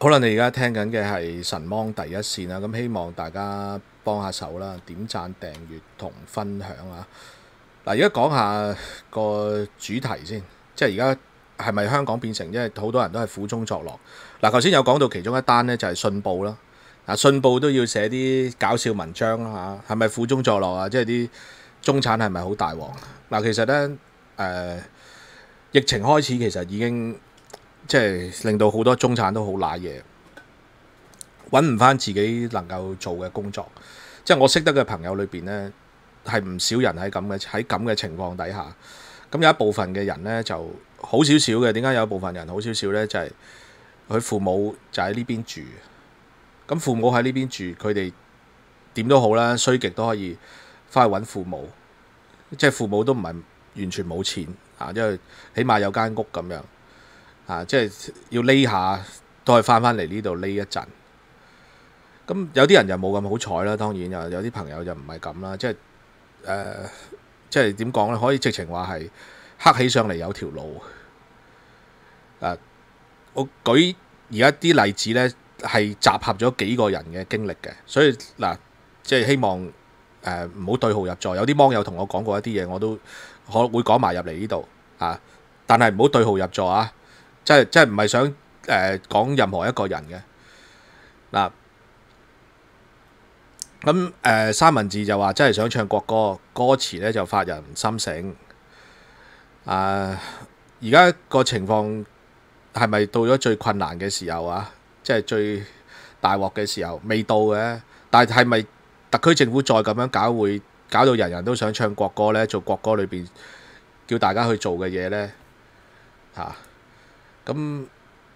可能你而家听紧嘅系神芒第一线啦，咁希望大家帮下手啦，点赞、订阅同分享啊！嗱，而家讲下个主题先，即系而家系咪香港变成即为好多人都系苦中作乐？嗱，头先有讲到其中一单呢，就系信报啦，嗱，信报都要写啲搞笑文章啦，吓系咪苦中作乐啊？即系啲中产系咪好大镬？嗱，其实呢，诶，疫情开始其实已经。即係令到好多中產都好賴嘢，揾唔翻自己能夠做嘅工作。即係我識得嘅朋友裏邊咧，係唔少人喺咁嘅。喺咁嘅情況底下，咁有一部分嘅人咧就好少少嘅。點解有一部分人好少少咧？就係佢父母就喺呢邊住。咁父母喺呢邊住，佢哋點都好啦，衰極都可以翻去揾父母。即係父母都唔係完全冇錢啊，因為起碼有間屋咁樣。啊，即系要匿下，都系翻翻嚟呢度匿一陣。咁有啲人就冇咁好彩啦，當然有有啲朋友就唔係咁啦，即系誒，即系點講咧？可以直情話係黑起上嚟有條路。誒，我舉而家啲例子咧，係集合咗幾個人嘅經歷嘅，所以嗱，即係希望誒唔好對號入座。有啲網友同我講過一啲嘢，我都可會講埋入嚟呢度啊，但系唔好對號入座啊！即系即系唔系想誒講任何一個人嘅嗱，咁誒三文治就話真系想唱國歌，歌詞咧就發人心醒。啊，而家個情況係咪到咗最困難嘅時候啊？即係最大鑊嘅時候未到嘅，但係咪特區政府再咁樣搞會搞到人人都想唱國歌咧？做國歌裏面叫大家去做嘅嘢咧嚇。咁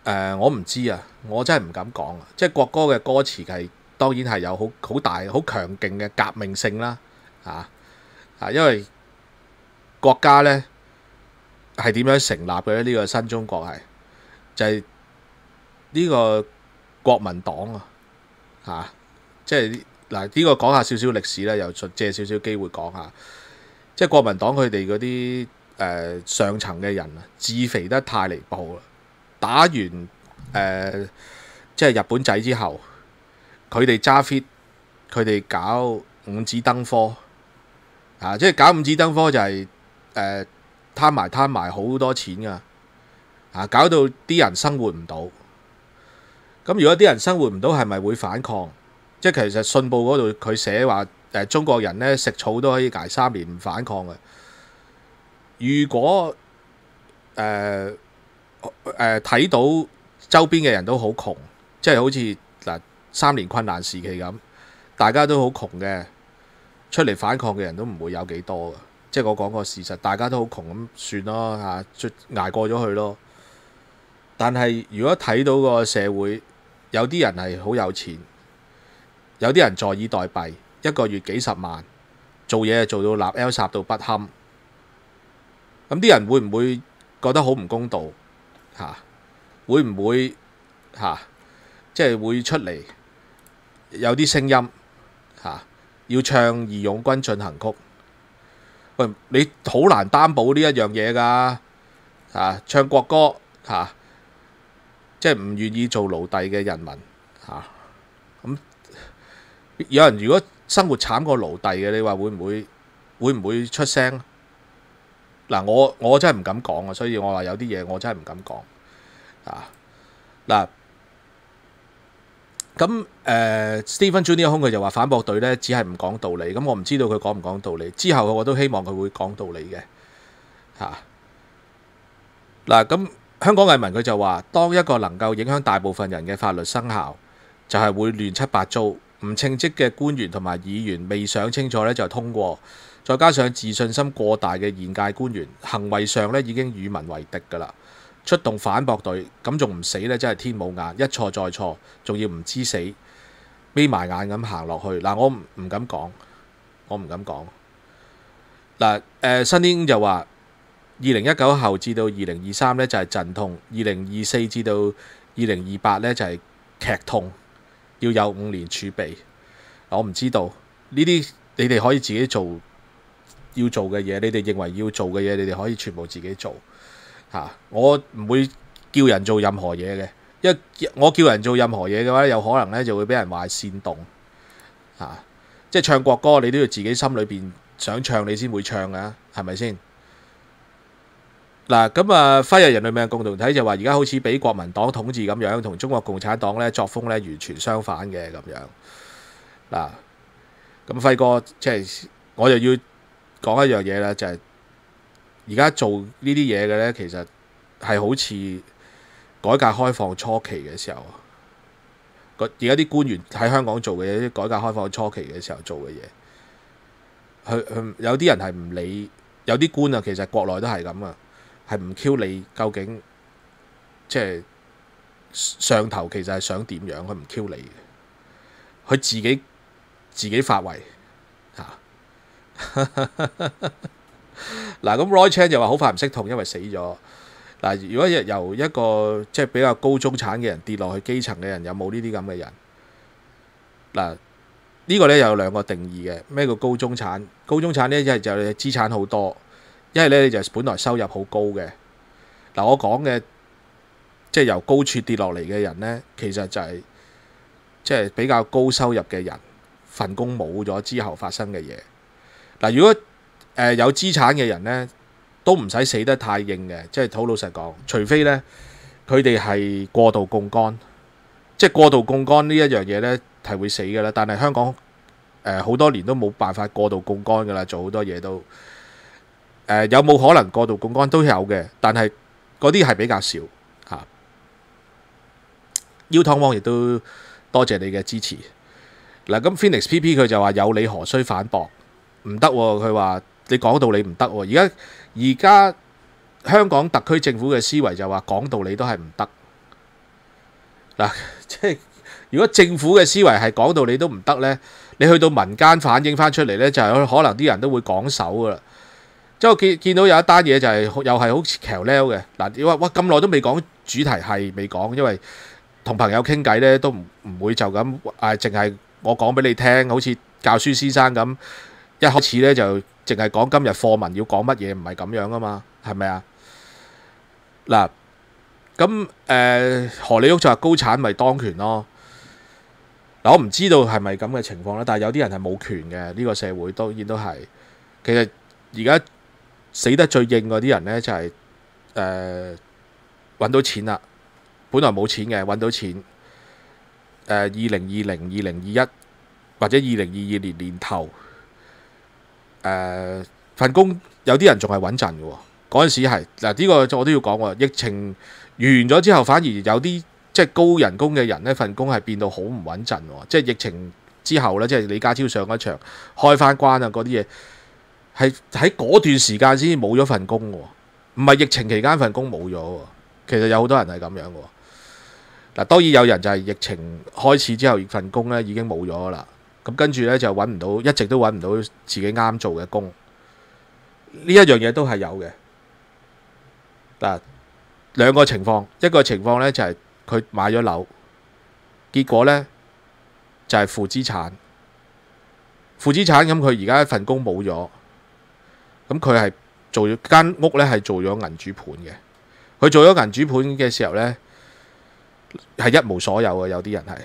誒，我唔知啊，我真系唔敢講啊！即系國歌嘅歌詞係當然係有好好大、好強勁嘅革命性啦，嚇啊，因為國家咧係點樣成立嘅呢個新中國係就係呢個國民黨啊，嚇！即係嗱，呢個講下少少歷史咧，又借少少機會講下，即係國民黨佢哋嗰啲上層嘅人啊，自肥得太離譜啦！打完誒，即係日本仔之後，佢哋揸 fit，佢哋搞五指登科，啊，即係搞五指登科就係誒貪埋貪埋好多錢噶，啊，搞到啲人生活唔到。咁如果啲人生活唔到，係咪會反抗？即係其實信報嗰度佢寫話誒，中國人咧食草都可以挨三年唔反抗嘅。如果誒？睇到周边嘅人都好穷，即系好似嗱三年困难时期咁，大家都好穷嘅，出嚟反抗嘅人都唔会有几多嘅。即系我讲个事实，大家都好穷咁，算咯吓，出挨过咗去咯。但系如果睇到个社会有啲人系好有钱，有啲人坐以待毙，一个月几十万，做嘢做到垃圾到不堪，咁啲人会唔会觉得好唔公道？吓，会唔会吓？即系会出嚟有啲声音吓？要唱义勇军进行曲？喂，你好难担保呢一样嘢噶吓？唱国歌吓？即系唔愿意做奴隶嘅人民吓？咁有人如果生活惨过奴隶嘅，你话会唔会会唔会出声？嗱，我我真系唔敢講啊，所以我話有啲嘢我真系唔敢講啊。嗱，咁誒 Stephen j u n i o n 佢就話反駁隊咧，只係唔講道理。咁我唔知道佢講唔講道理。之後我都希望佢會講道理嘅嚇。嗱，咁香港藝文佢就話，當一個能夠影響大部分人嘅法律生效，就係會亂七八糟。唔稱職嘅官員同埋議員未想清楚咧，就通過。再加上自信心過大嘅現屆官員，行為上咧已經與民為敵㗎啦！出動反駁隊，咁仲唔死呢？真係天冇眼，一錯再錯，仲要唔知死，眯埋眼咁行落去嗱，我唔敢講，我唔敢講嗱。新英就話，二零一九後至到二零二三呢就係陣痛，二零二四至到二零二八呢就係劇痛，要有五年儲備。我唔知道呢啲，你哋可以自己做。要做嘅嘢，你哋認為要做嘅嘢，你哋可以全部自己做嚇。我唔會叫人做任何嘢嘅，因為我叫人做任何嘢嘅話，有可能咧就會俾人話煽動嚇。即系唱國歌，你都要自己心裏邊想唱，你先會唱噶，係咪先？嗱咁啊，輝日人類命共同體就話，而家好似俾國民黨統治咁樣，同中國共產黨咧作風咧完全相反嘅咁樣嗱。咁輝哥即係我又要。講一樣嘢啦，就係而家做呢啲嘢嘅呢，其實係好似改革開放初期嘅時候，個而家啲官員喺香港做嘅啲改革開放初期嘅時候做嘅嘢，佢佢有啲人係唔理，有啲官啊，其實國內都係咁啊，係唔 c a e 你究竟即係上頭其實係想點樣，佢唔 c a e 你，佢自己自己發圍。嗱，咁 r o y Chan 又话好快唔识痛，因为死咗。嗱，如果由一个即系比较高中产嘅人跌落去基层嘅人，有冇呢啲咁嘅人？嗱，呢个咧有两个定义嘅。咩叫高中产？高中产咧一系就你资产好多，一系咧你就本来收入好高嘅。嗱，我讲嘅即系由高处跌落嚟嘅人咧，其实就系即系比较高收入嘅人，份工冇咗之后发生嘅嘢。嗱，如果誒有資產嘅人咧，都唔使死得太硬嘅，即係好老實講，除非咧佢哋係過度供幹，即係過度供幹呢一樣嘢咧係會死嘅啦。但係香港誒好多年都冇辦法過度供幹噶啦，做好多嘢都誒有冇可能過度供幹都有嘅，但係嗰啲係比較少嚇。U 汤汪亦都多謝你嘅支持。嗱，咁 Phoenix P P 佢就話有你何須反駁？唔得，佢話你講道理唔得。而家而家香港特區政府嘅思維就話講道理都係唔得嗱。即係如果政府嘅思維係講道理都唔得咧，你去到民間反映翻出嚟咧，就可能啲人都會講手噶啦。即係我見見到有一單嘢就係又係好似 c h 嘅嗱。哇哇咁耐都未講主題，係未講，因為同朋友傾偈咧都唔唔會就咁啊，淨係我講俾你聽，好似教書先生咁。一开始咧就净系讲今日课文要讲乜嘢，唔系咁样噶嘛，系咪啊？嗱，咁诶，何李旭就话高产咪当权咯。嗱，我唔知道系咪咁嘅情况咧，但系有啲人系冇权嘅呢个社会当然都系。其实而家死得最硬嗰啲人咧就系诶，搵到钱啦，本来冇钱嘅搵到钱。二零二零、二零二一或者二零二二年年头。诶，份工有啲人仲系稳阵嘅，嗰阵时系嗱呢个我都要讲，疫情完咗之后，反而有啲即系高人工嘅人呢份工系变到好唔稳阵，即系疫情之后呢，即系李家超上一场开翻关啊嗰啲嘢，系喺嗰段时间先冇咗份工喎。唔系疫情期间份工冇咗，其实有好多人系咁样喎。嗱当然有人就系疫情开始之后份工呢已经冇咗啦。咁跟住呢，就揾唔到，一直都揾唔到自己啱做嘅工，呢一样嘢都系有嘅。嗱，两个情况，一个情况呢，就系佢买咗楼，结果呢，就系负资产，负资产咁佢而家份工冇咗，咁佢系做间屋呢，系做咗银主盘嘅，佢做咗银主盘嘅时候呢，系一无所有嘅，有啲人系。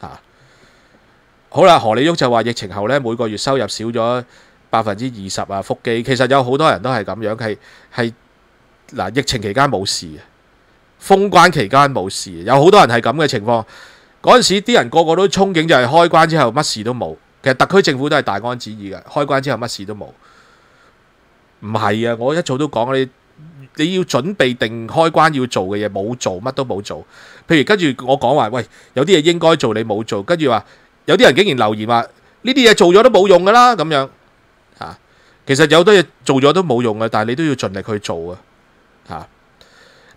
啊，好啦，何利旭就话疫情后呢，每个月收入少咗百分之二十啊，腹肌。其实有好多人都系咁样，系系嗱，疫情期间冇事，封关期间冇事，有好多人系咁嘅情况。嗰阵时啲人个个都憧憬就系开关之后乜事都冇，其实特区政府都系大安旨意嘅，开关之后乜事都冇，唔系啊，我一早都讲啲。你要準備定開關要做嘅嘢冇做，乜都冇做。譬如跟住我講話，喂，有啲嘢應該做你冇做，跟住話有啲人竟然留言話呢啲嘢做咗都冇用噶啦咁樣啊。其實有多嘢做咗都冇用嘅，但係你都要盡力去做啊。嚇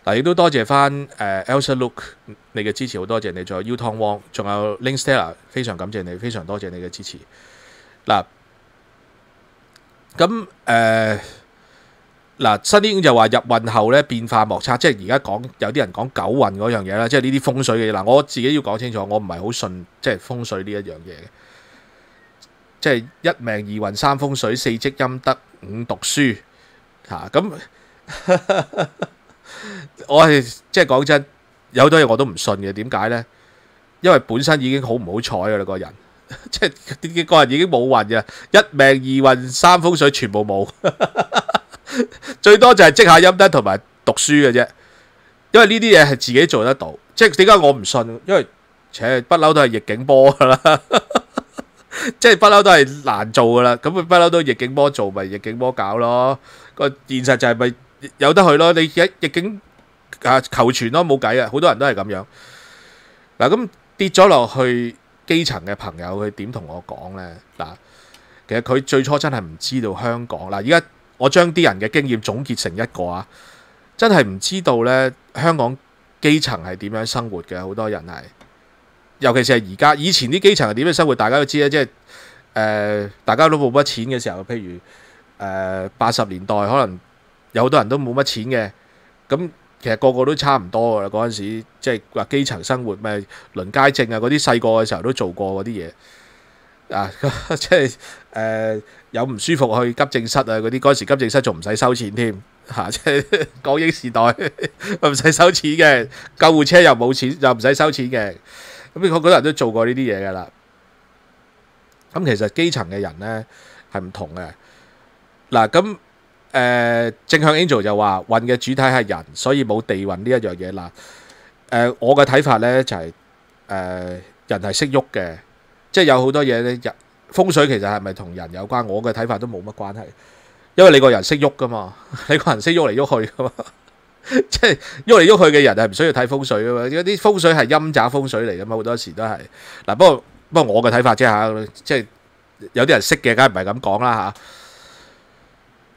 嗱，亦都多謝翻誒 Elsa Look 你嘅支持，好多謝你。仲有 U t o n Wong，仲有 Link Stella，非常感謝你，非常多謝你嘅支持。嗱，咁誒。嗱，新啲就話入運後咧變化莫測，即系而家講有啲人講九運嗰樣嘢啦，即係呢啲風水嘅嘢。嗱，我自己要講清楚，我唔係好信即係風水呢一樣嘢嘅，即係一命二運三風水四積陰德五讀書嚇。咁 我係即係講真，有好多嘢我都唔信嘅。點解咧？因為本身已經好唔好彩㗎啦，個人 即係啲個人已經冇運嘅，一命二運三風水全部冇。最多就系积下音得同埋读书嘅啫，因为呢啲嘢系自己做得到，即系点解我唔信？因为且不嬲都系逆境波啦，即系不嬲都系难做噶啦，咁佢不嬲都逆境波做，咪逆境波搞咯。个现实就系咪有得去咯？你喺逆境啊求全咯，冇计啊！好多人都系咁样。嗱，咁跌咗落去基层嘅朋友，佢点同我讲呢？嗱，其实佢最初真系唔知道香港嗱，而家。我將啲人嘅經驗總結成一個啊，真係唔知道呢香港基層係點樣生活嘅，好多人係，尤其是係而家。以前啲基層係點樣生活，大家都知啦，即係大家都冇乜錢嘅時候，譬如八十年代，可能有好多人都冇乜錢嘅，咁其實個個都差唔多嘅。嗰陣時即係話基層生活咩輪街政啊，嗰啲細個嘅時候都做過嗰啲嘢。啊，即系诶，有唔舒服去急症室啊，嗰啲嗰时急症室仲唔使收钱添吓，即系 港英时代唔使收钱嘅，救护车又冇钱又唔使收钱嘅，咁我嗰人都做过呢啲嘢噶啦。咁其实基层嘅人咧系唔同嘅。嗱，咁诶正向 Angel 就话运嘅主体系人，所以冇地运呢一样嘢啦。诶，我嘅睇法咧就系诶，人系识喐嘅。即系有好多嘢咧，日风水其实系咪同人有关？我嘅睇法都冇乜关系，因为你个人识喐噶嘛，你个人识喐嚟喐去噶嘛，即系喐嚟喐去嘅人系唔需要睇风水噶嘛。因啲风水系阴宅风水嚟噶嘛，好多时都系嗱。不过不过我嘅睇法啫吓，即系有啲人识嘅，梗系唔系咁讲啦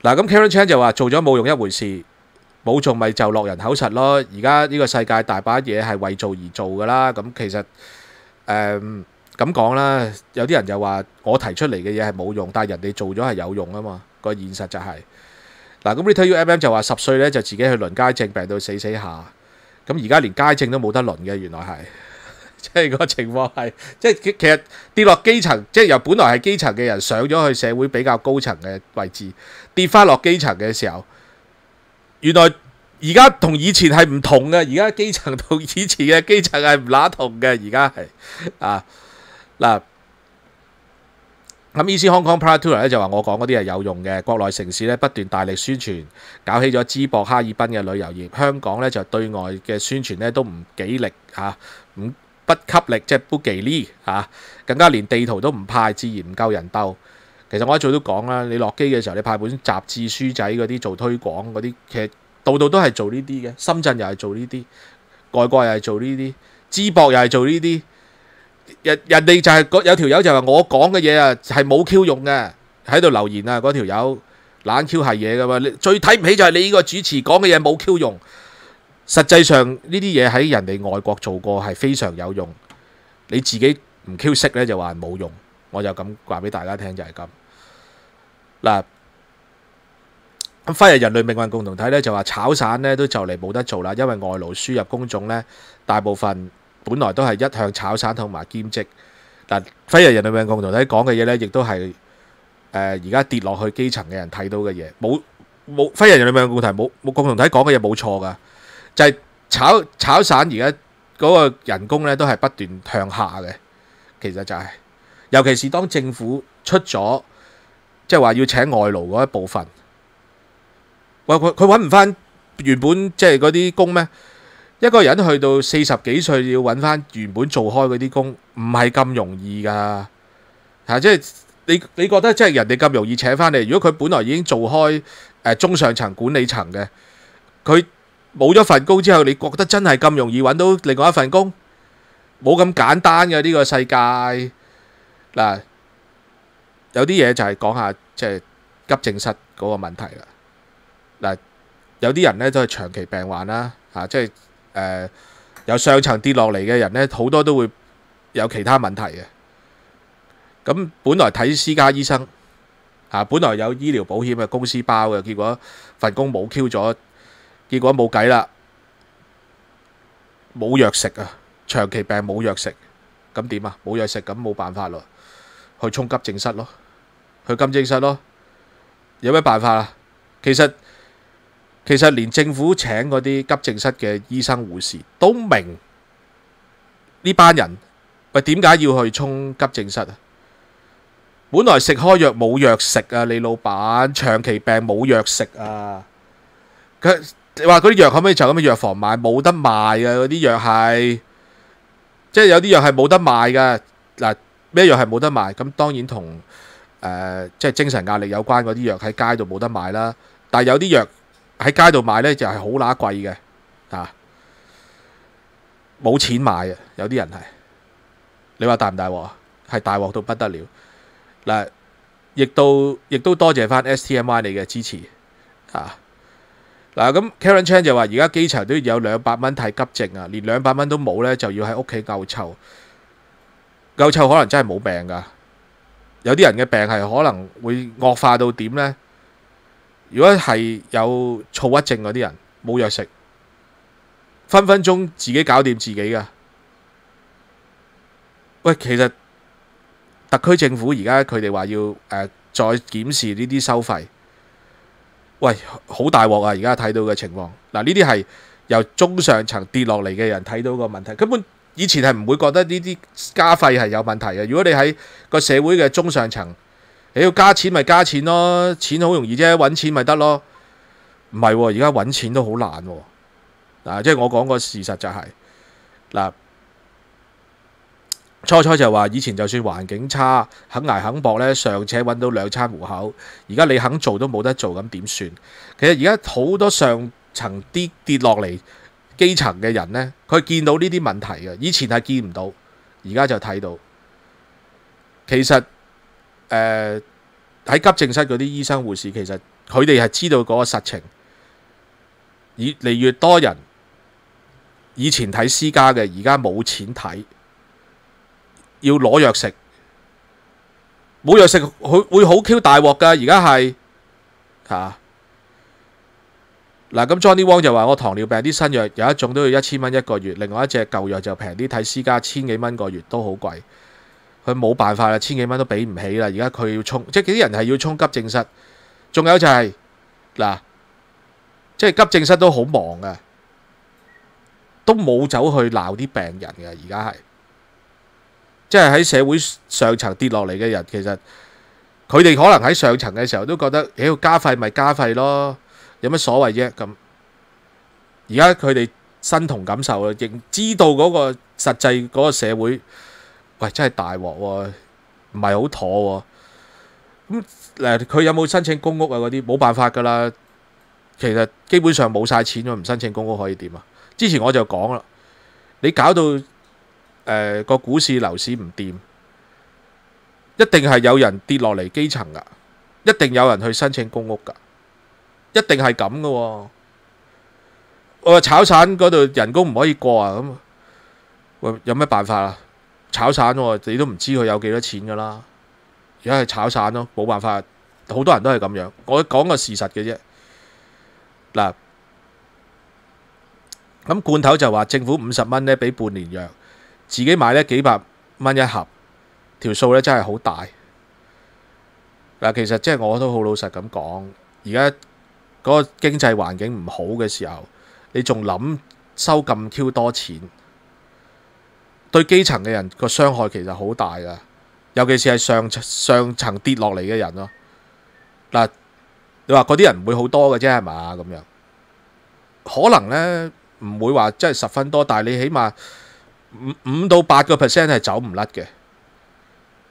吓。嗱咁 Karen Chan 就话做咗冇用一回事，冇做咪就落人口实咯。而家呢个世界大把嘢系为做而做噶啦。咁其实诶。咁講啦，有啲人就話我提出嚟嘅嘢係冇用，但人哋做咗係有用啊嘛。個現實就係嗱，咁 Retail U M M 就話十歲咧就自己去輪街政，病到死死下。咁而家連街政都冇得輪嘅，原來係 即係個情況係即係其實跌落基層，即係由本來係基層嘅人上咗去社會比較高層嘅位置，跌翻落基層嘅時候，原來而家同以前係唔同嘅。而家基層同以前嘅基層係唔乸同嘅。而家係啊。嗱，咁 E C Hong Kong p a r a t o u 咧就話我講嗰啲係有用嘅，國內城市咧不斷大力宣傳，搞起咗淄博、哈爾濱嘅旅遊業。香港咧就對外嘅宣傳咧都唔幾力嚇，唔不給力，即係不忌力嚇。更加連地圖都唔派，自然唔夠人鬥。其實我一早都講啦，你落機嘅時候你派本雜誌書仔嗰啲做推廣嗰啲，其實度度都係做呢啲嘅。深圳又係做呢啲，外國又係做呢啲，淄博又係做呢啲。人人哋就系有条友就话我讲嘅嘢啊系冇 Q 用嘅喺度留言啊嗰条友冷 Q 系嘢噶嘛你最睇唔起就系你呢个主持讲嘅嘢冇 Q 用，实际上呢啲嘢喺人哋外国做过系非常有用，你自己唔 Q 識咧就话冇用，我就咁话俾大家听就系咁嗱咁翻嚟人类命运共同体咧就话炒散咧都就嚟冇得做啦，因为外劳输入工种咧大部分。本来都系一向炒散同埋兼職嗱，非人人命共同體講嘅嘢咧，亦都係誒而家跌落去基層嘅人睇到嘅嘢，冇冇非人人命共同題，冇冇共同體講嘅嘢冇錯噶，就係炒炒散而家嗰個人工咧都係不斷向下嘅，其實就係尤其是當政府出咗即係話要請外勞嗰一部分，喂佢佢揾唔翻原本即係嗰啲工咩？一个人去到四十几岁，要揾翻原本做开嗰啲工，唔系咁容易噶吓。即系你你觉得即系人哋咁容易请翻你？如果佢本来已经做开中上层管理层嘅，佢冇咗份工之后，你觉得真系咁容易揾到另外一份工？冇咁简单嘅呢个世界嗱。有啲嘢就系讲下，即系急症室嗰个问题啦嗱。有啲人咧都系长期病患啦吓，即系。有上层跌落嚟嘅人咧，好多都会有其他问题嘅。咁本来睇私家医生，啊，本来有医疗保险嘅公司包嘅，结果份工冇 Q 咗，结果冇计啦，冇药食啊，长期病冇药食，咁点啊？冇药食咁冇办法咯，去冲急症室咯，去急症室咯，有咩办法啊？其实。其實連政府請嗰啲急症室嘅醫生護士都明呢班人喂點解要去衝急症室啊？本來食開藥冇藥食啊，李老闆長期病冇藥食啊！佢話嗰啲藥可唔可以就咁嘅藥房買？冇得賣啊！嗰啲藥係即係有啲藥係冇得賣噶。嗱，咩藥係冇得賣？咁當然同誒即係精神壓力有關嗰啲藥喺街度冇得賣啦。但係有啲藥。喺街度买呢，就系好乸贵嘅，啊，冇钱买啊，有啲人系，你话大唔大镬係系大镬到不得了。嗱，亦都亦都多谢返 S T M I 你嘅支持啊。嗱，咁 Karen Chan 就话而家機場都有两百蚊睇急症啊，连两百蚊都冇呢，就要喺屋企呕臭，呕臭可能真系冇病噶，有啲人嘅病系可能会恶化到点呢？如果係有躁郁症嗰啲人冇藥食，分分鐘自己搞掂自己噶。喂，其實特区政府而家佢哋話要再檢視呢啲收費，喂，好大鑊啊！而家睇到嘅情況，嗱呢啲係由中上層跌落嚟嘅人睇到個問題。根本以前係唔會覺得呢啲加費係有問題嘅。如果你喺個社會嘅中上層，你要加錢咪加錢咯，錢好容易啫，揾錢咪得咯。唔係喎，而家揾錢都好難喎。嗱，即係我講個事實就係嗱，初初就话話以前就算環境差，肯捱肯搏咧，尚且揾到兩餐糊口。而家你肯做都冇得做，咁點算？其實而家好多上層跌跌落嚟基層嘅人咧，佢見到呢啲問題嘅，以前係見唔到，而家就睇到。其實。诶，喺急症室嗰啲医生护士，其实佢哋系知道嗰个实情，越嚟越多人以前睇私家嘅，而家冇钱睇，要攞药食，冇药食佢会好 Q 大镬噶。而家系吓嗱，咁 Johnny Wong 就话我糖尿病啲新药有一种都要一千蚊一个月，另外一只旧药就平啲睇私家千几蚊个月都好贵。佢冇辦法啦，千幾蚊都俾唔起啦。而家佢要衝，即係啲人係要衝急症室。仲有就係嗱，即係急症室都好忙嘅，都冇走去鬧啲病人嘅。而家係，即係喺社會上層跌落嚟嘅人，其實佢哋可能喺上層嘅時候都覺得，要加費咪加費咯，有乜所謂啫？咁而家佢哋身同感受啊，亦知道嗰個實際嗰個社會。喂，真系大镬，唔系好妥。咁嗱，佢有冇申请公屋啊？嗰啲冇办法噶啦。其实基本上冇晒钱，唔申请公屋可以点啊？之前我就讲啦，你搞到個、个股市楼市唔掂，一定系有人跌落嚟基层噶，一定有人去申请公屋噶，一定系咁噶。我话炒散嗰度人工唔可以过啊，咁有咩办法啊？炒散喎，你都唔知佢有幾多錢噶啦，而家係炒散咯，冇辦法，好多人都係咁樣。我講個事實嘅啫。嗱，咁罐頭就話政府五十蚊呢，俾半年藥，自己買呢幾百蚊一盒，條數呢真係好大。嗱，其實即係我都好老實咁講，而家嗰個經濟環境唔好嘅時候，你仲諗收咁 Q 多錢？對基層嘅人個傷害其實好大噶，尤其是係上上層跌落嚟嘅人咯。嗱，你話嗰啲人唔會好多嘅啫，係嘛咁樣？可能咧唔會話真係十分多，但係你起碼五五到八個 percent 係走唔甩嘅，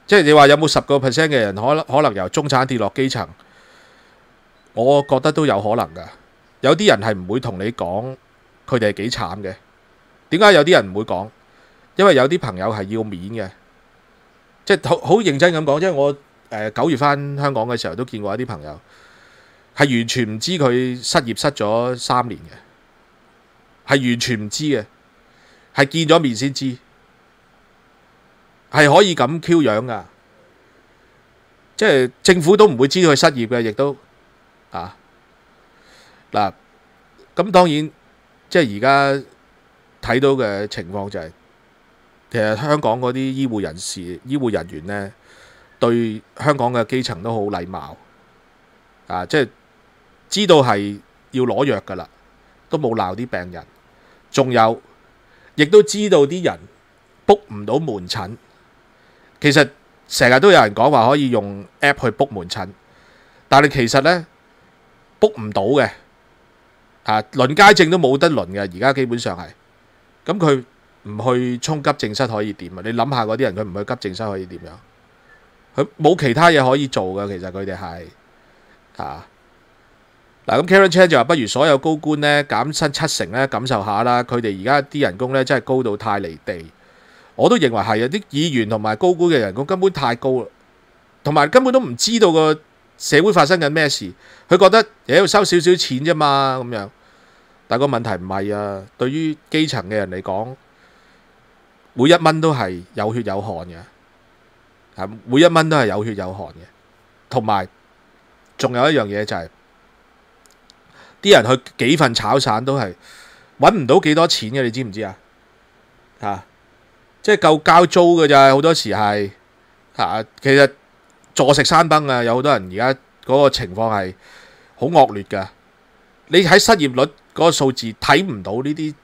即係你話有冇十個 percent 嘅人可可能由中產跌落基層？我覺得都有可能噶。有啲人係唔會同你講佢哋係幾慘嘅，點解有啲人唔會講？因为有啲朋友系要面嘅，即系好好认真咁讲。即系我九月翻香港嘅时候，都见过一啲朋友系完全唔知佢失业失咗三年嘅，系完全唔知嘅，系见咗面先知，系可以咁 Q 样噶，即系政府都唔会知道佢失业嘅，亦都啊嗱咁，当然即系而家睇到嘅情况就系。其实香港嗰啲医护人士、医护人员咧，对香港嘅基层都好礼貌，啊，即系知道系要攞药噶啦，都冇闹啲病人。仲有，亦都知道啲人 book 唔到门诊。其实成日都有人讲话可以用 app 去 book 门诊，但系其实咧 book 唔到嘅，啊，轮街证都冇得轮嘅，而家基本上系，咁佢。唔去衝急症室可以點啊？你諗下，嗰啲人佢唔去急症室可以點樣？佢冇其他嘢可以做嘅。其實佢哋係啊嗱。咁 Karen Chan 就話：不如所有高官呢減薪七成呢，感受下啦。佢哋而家啲人工呢，真係高到太離地。我都認為係啊，啲議員同埋高官嘅人工根本太高啦，同埋根本都唔知道個社會發生緊咩事。佢覺得要收少少錢啫嘛咁樣，但個問題唔係啊。對於基層嘅人嚟講，每一蚊都系有血有汗嘅，每一蚊都系有血有汗嘅，同埋仲有一样嘢就系，啲人去几份炒散都系揾唔到几多钱嘅，你知唔知啊？即系够交租嘅咋，好多时系啊，其实坐食山崩啊，有好多人而家嗰个情况系好恶劣嘅。你喺失业率嗰个数字睇唔到呢啲。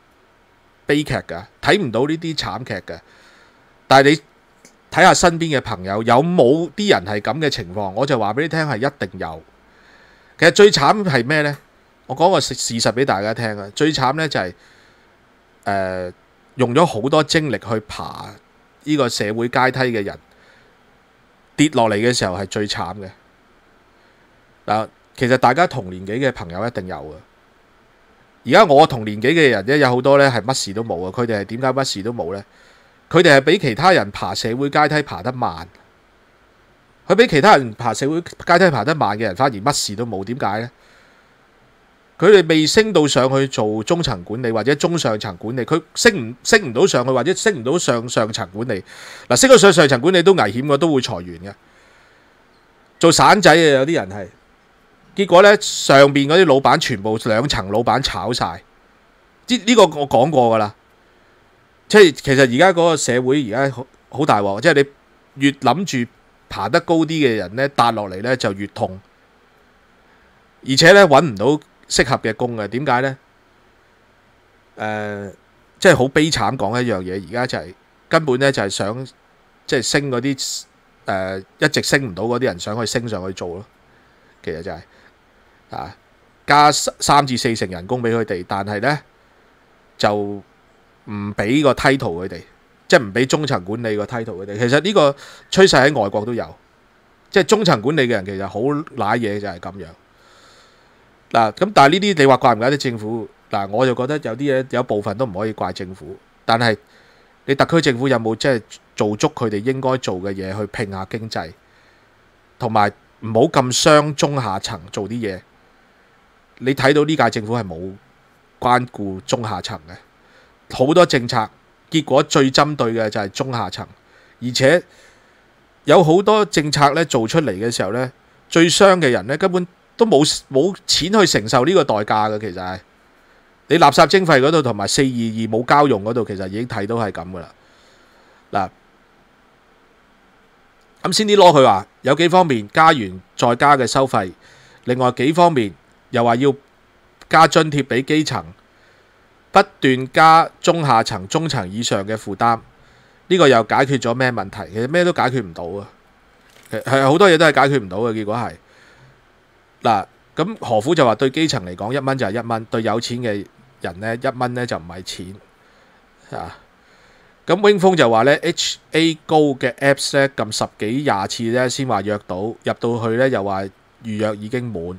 悲剧噶，睇唔到呢啲惨剧嘅。但系你睇下身边嘅朋友，有冇啲人系咁嘅情况？我就话俾你听，系一定有。其实最惨系咩呢？我讲个事實实俾大家听啊！最惨呢就系，用咗好多精力去爬呢个社会阶梯嘅人，跌落嚟嘅时候系最惨嘅。嗱，其实大家同年纪嘅朋友一定有嘅。而家我同年纪嘅人咧，有好多咧系乜事都冇啊！佢哋系点解乜事都冇咧？佢哋系比其他人爬社会阶梯爬得慢，佢比其他人爬社会阶梯爬得慢嘅人，反而乜事都冇。点解咧？佢哋未升到上去做中层管理或者中上层管理，佢升唔升唔到上去，或者升唔到上上层管理。嗱，升到上上层管理都危险嘅，都会裁员嘅。做散仔嘅有啲人系。结果咧，上边嗰啲老板全部两层老板炒晒，即呢个我讲过噶啦。即系其实而家嗰个社会而家好大镬，即系你越谂住爬得高啲嘅人咧，搭落嚟咧就越痛，而且咧揾唔到适合嘅工嘅。点解咧？诶，即系好悲惨讲一样嘢，而家就系根本咧就系想即系升嗰啲诶一直升唔到嗰啲人，想去升上去做咯。其实就系。啊，加三至四成人工俾佢哋，但系呢，就唔俾个梯 e 佢哋，即系唔俾中层管理个梯 e 佢哋。其实呢个趋势喺外国都有，即系中层管理嘅人其实好濑嘢就系咁样。嗱，咁但系呢啲你话怪唔怪啲政府？嗱，我就觉得有啲嘢有部分都唔可以怪政府。但系你特区政府有冇即系做足佢哋应该做嘅嘢去拼下经济，同埋唔好咁伤中下层做啲嘢。你睇到呢屆政府係冇關顧中下層嘅，好多政策結果最針對嘅就係中下層，而且有好多政策咧做出嚟嘅時候咧，最傷嘅人咧根本都冇冇錢去承受呢個代價嘅，其實系你垃圾徵費嗰度同埋四二二冇交用嗰度，其實已經睇到係咁噶啦。嗱，咁先啲攞佢話有幾方面加完再加嘅收費，另外幾方面。又話要加津貼俾基層，不斷加中下層、中層以上嘅負擔，呢個又解決咗咩問題？其實咩都解決唔到啊！係好多嘢都係解決唔到嘅，結果係嗱咁何苦就話對基層嚟講一蚊就係一蚊，對有錢嘅人呢，一蚊呢就唔係錢啊！咁 w i n f 就話呢 h a 高嘅 Appset 撳十幾廿次呢先話約到，入到去呢又話預約已經滿。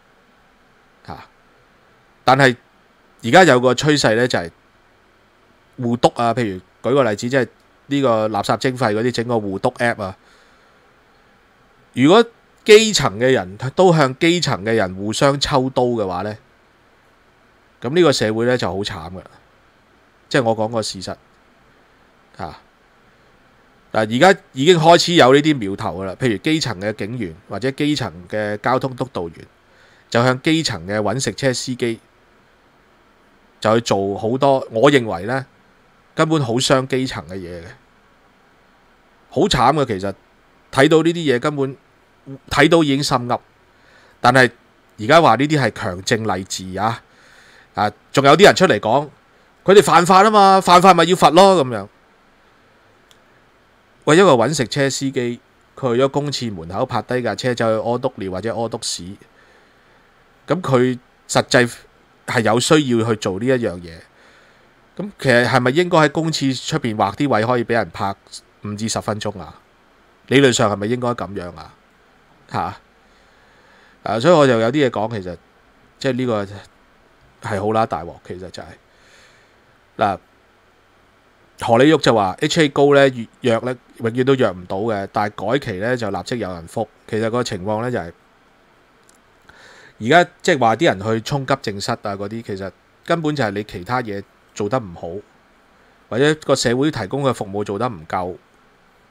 但系而家有个趋势咧，就系互督啊！譬如举个例子，即系呢个垃圾征费嗰啲整个互督 app 啊。如果基层嘅人都向基层嘅人互相抽刀嘅话咧，咁呢个社会咧就好惨噶。即系我讲个事实吓。但而家已经开始有呢啲苗头噶啦，譬如基层嘅警员或者基层嘅交通督导员，就向基层嘅揾食车司机。就去做好多，我認為呢，根本好傷基層嘅嘢嘅，好慘嘅。其實睇到呢啲嘢，根本睇到已經心噏。但系而家話呢啲係強政例子啊！啊，仲有啲人出嚟講，佢哋犯法啊嘛，犯法咪要罰囉。咁樣。喂，因為揾食車司機佢去咗公廁門口拍低架車就去屙督尿或者屙督屎，咁佢實際。系有需要去做呢一样嘢，咁其实系咪应该喺公厕出边画啲位可以俾人拍五至十分钟啊？理论上系咪应该咁样啊？吓，所以我就有啲嘢讲，其实即系呢个系好啦，大鑊其实就系嗱，何里玉就话 H A 高咧越约咧永远都约唔到嘅，但系改期咧就立即有人复。其实个情况咧就系。而家即系话啲人去冲急症室啊，嗰啲其实根本就系你其他嘢做得唔好，或者个社会提供嘅服务做得唔够，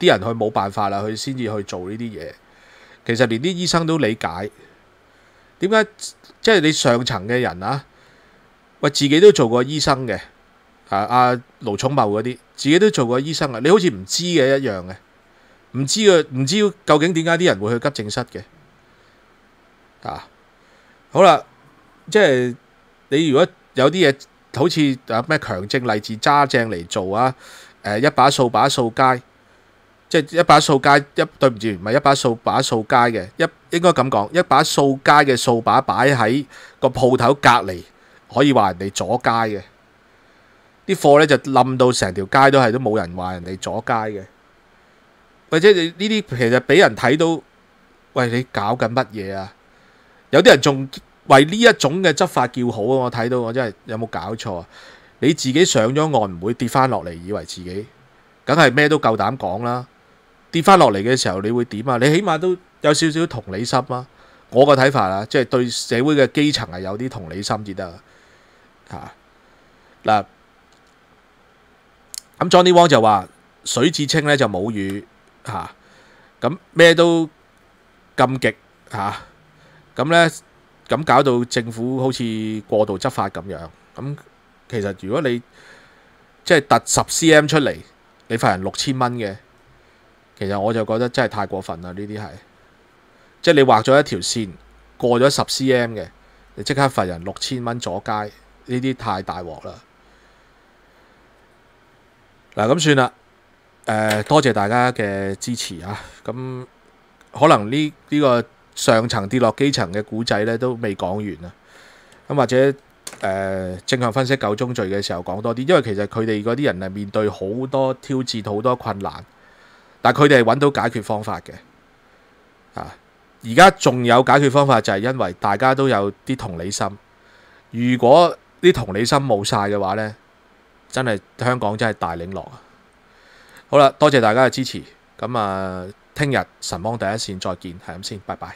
啲人去冇办法啦，佢先至去做呢啲嘢。其实连啲医生都理解点解，即系你上层嘅人啊，喂自己都做过医生嘅啊，阿卢重茂嗰啲自己都做过医生啊，你好似唔知嘅一样嘅，唔知啊，唔知究竟点解啲人会去急症室嘅啊。好啦，即系你如果有啲嘢，好似啊咩强征例子揸正嚟做啊，诶一把扫把扫街，即系一把扫街一对唔住，唔系一把扫把扫街嘅，一应该咁讲，一把扫街嘅扫把摆喺个铺头隔篱，可以话人哋阻街嘅，啲货咧就冧到成条街都系都冇人话人哋阻街嘅，或者你呢啲其实俾人睇到，喂你搞紧乜嘢啊？有啲人仲為呢一種嘅執法叫好，啊！我睇到我真係有冇搞錯？你自己上咗岸唔會跌翻落嚟，以為自己梗係咩都夠膽講啦。跌翻落嚟嘅時候，你會點啊？你起碼都有少少同理心啊！我個睇法啊，即係對社會嘅基層係有啲同理心至得啊！嗱，咁 Johnny Wong 就話水至清呢就冇雨吓，咁咩都咁極嚇。咁咧，咁搞到政府好似过度执法咁样。咁其实如果你即系突十 cm 出嚟，你罚人六千蚊嘅，其实我就觉得真系太过分啦。呢啲系，即系你画咗一条线，过咗十 cm 嘅，你即刻罚人六千蚊阻街，呢啲太大镬啦。嗱，咁算啦。多谢大家嘅支持啊。咁可能呢呢个。上层跌落基层嘅古仔咧，都未讲完啊！咁或者诶，正向分析九宗罪嘅时候讲多啲，因为其实佢哋嗰啲人係面对好多挑战，好多困难，但佢哋揾到解决方法嘅。啊！而家仲有解决方法就系因为大家都有啲同理心。如果啲同理心冇晒嘅话咧，真系香港真系大领落啊！好啦，多谢大家嘅支持，咁啊～聽日神芒第一線再見，係咁先，拜拜。